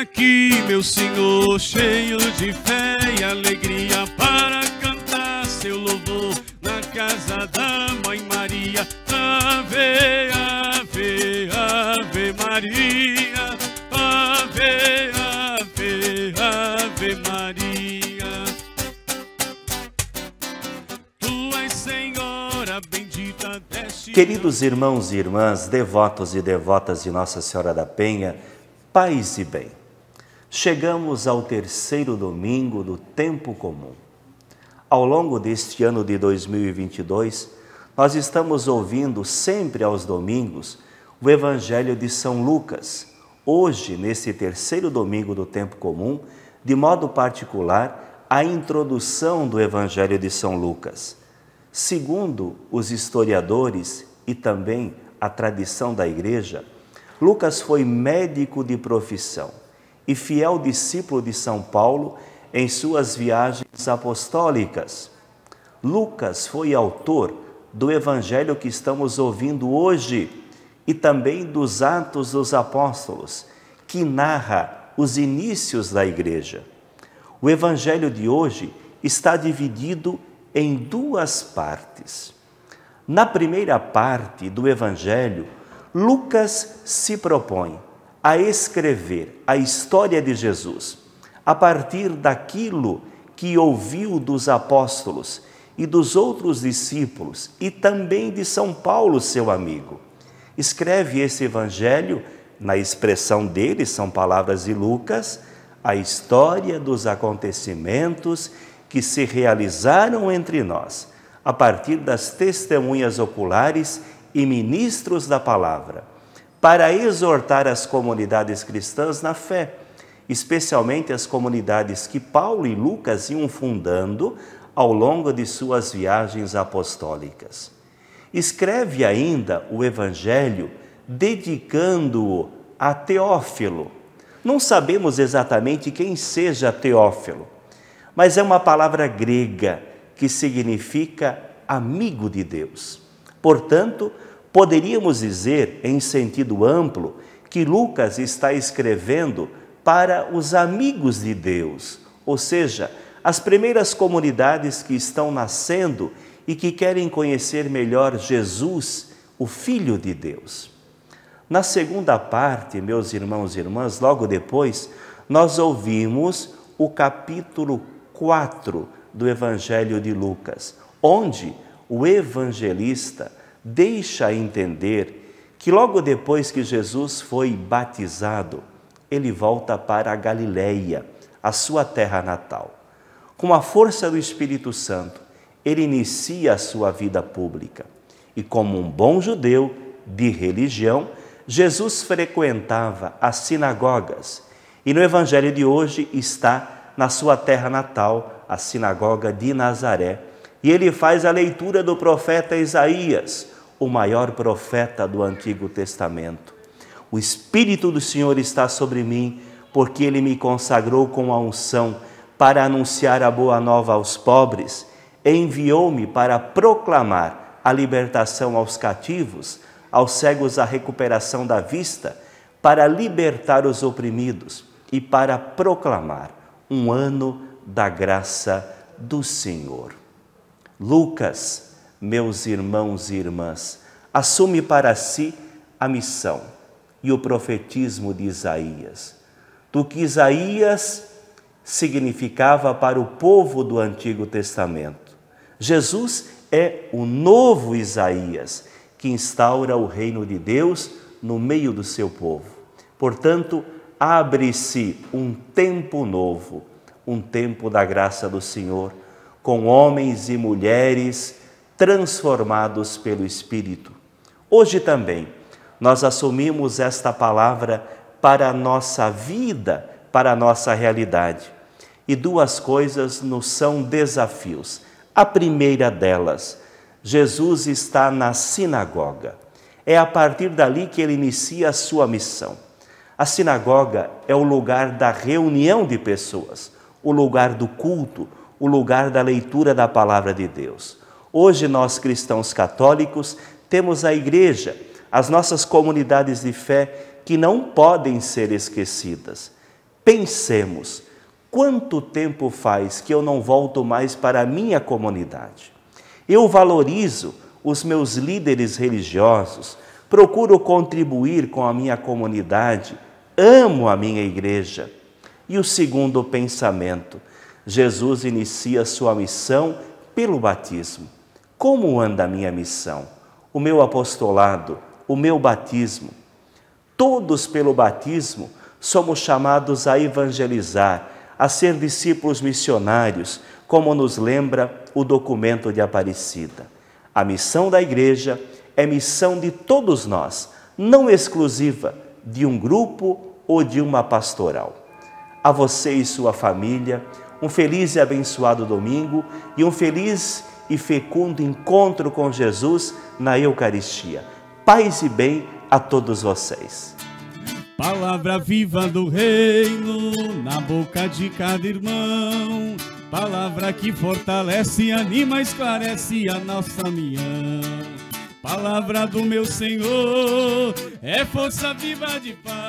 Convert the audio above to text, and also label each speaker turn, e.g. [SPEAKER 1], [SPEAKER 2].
[SPEAKER 1] aqui, meu Senhor, cheio de fé e alegria para cantar seu louvor na casa da Mãe Maria. Ave, ave, ave Maria, ave, ave, ave Maria. Tu és Senhora bendita deste. Queridos irmãos e irmãs, devotos e devotas de Nossa Senhora da Penha, paz e bem. Chegamos ao terceiro domingo do tempo comum. Ao longo deste ano de 2022, nós estamos ouvindo sempre aos domingos o Evangelho de São Lucas. Hoje, nesse terceiro domingo do tempo comum, de modo particular, a introdução do Evangelho de São Lucas. Segundo os historiadores e também a tradição da Igreja, Lucas foi médico de profissão e fiel discípulo de São Paulo em suas viagens apostólicas. Lucas foi autor do evangelho que estamos ouvindo hoje e também dos Atos dos Apóstolos, que narra os inícios da igreja. O evangelho de hoje está dividido em duas partes. Na primeira parte do evangelho, Lucas se propõe a escrever a história de Jesus a partir daquilo que ouviu dos apóstolos e dos outros discípulos e também de São Paulo, seu amigo. Escreve esse evangelho, na expressão dele, são palavras de Lucas, a história dos acontecimentos que se realizaram entre nós, a partir das testemunhas oculares e ministros da palavra para exortar as comunidades cristãs na fé, especialmente as comunidades que Paulo e Lucas iam fundando ao longo de suas viagens apostólicas. Escreve ainda o Evangelho dedicando-o a Teófilo. Não sabemos exatamente quem seja Teófilo, mas é uma palavra grega que significa amigo de Deus. Portanto, Poderíamos dizer, em sentido amplo, que Lucas está escrevendo para os amigos de Deus, ou seja, as primeiras comunidades que estão nascendo e que querem conhecer melhor Jesus, o Filho de Deus. Na segunda parte, meus irmãos e irmãs, logo depois, nós ouvimos o capítulo 4 do Evangelho de Lucas, onde o evangelista deixa entender que logo depois que Jesus foi batizado, ele volta para a Galileia, a sua terra natal. Com a força do Espírito Santo, ele inicia a sua vida pública. E como um bom judeu de religião, Jesus frequentava as sinagogas. E no evangelho de hoje está na sua terra natal, a sinagoga de Nazaré, e ele faz a leitura do profeta Isaías, o maior profeta do Antigo Testamento. O Espírito do Senhor está sobre mim, porque ele me consagrou com a unção para anunciar a boa nova aos pobres, enviou-me para proclamar a libertação aos cativos, aos cegos a recuperação da vista, para libertar os oprimidos e para proclamar um ano da graça do Senhor. Lucas meus irmãos e irmãs, assume para si a missão e o profetismo de Isaías, do que Isaías significava para o povo do Antigo Testamento. Jesus é o novo Isaías que instaura o reino de Deus no meio do seu povo. Portanto, abre-se um tempo novo, um tempo da graça do Senhor, com homens e mulheres transformados pelo Espírito. Hoje também nós assumimos esta palavra para a nossa vida, para a nossa realidade. E duas coisas nos são desafios. A primeira delas, Jesus está na sinagoga. É a partir dali que ele inicia a sua missão. A sinagoga é o lugar da reunião de pessoas, o lugar do culto, o lugar da leitura da palavra de Deus. Hoje, nós cristãos católicos temos a Igreja, as nossas comunidades de fé que não podem ser esquecidas. Pensemos, quanto tempo faz que eu não volto mais para a minha comunidade? Eu valorizo os meus líderes religiosos, procuro contribuir com a minha comunidade, amo a minha igreja. E o segundo pensamento, Jesus inicia sua missão pelo batismo. Como anda a minha missão, o meu apostolado, o meu batismo? Todos, pelo batismo, somos chamados a evangelizar, a ser discípulos missionários, como nos lembra o documento de Aparecida. A missão da Igreja é missão de todos nós, não exclusiva de um grupo ou de uma pastoral. A você e sua família, um feliz e abençoado domingo e um feliz e fecundo encontro com Jesus na Eucaristia. Paz e bem a todos vocês. Palavra viva do reino na boca de cada irmão. Palavra que fortalece, anima, esclarece a nossa união. Palavra do meu Senhor é força viva de paz.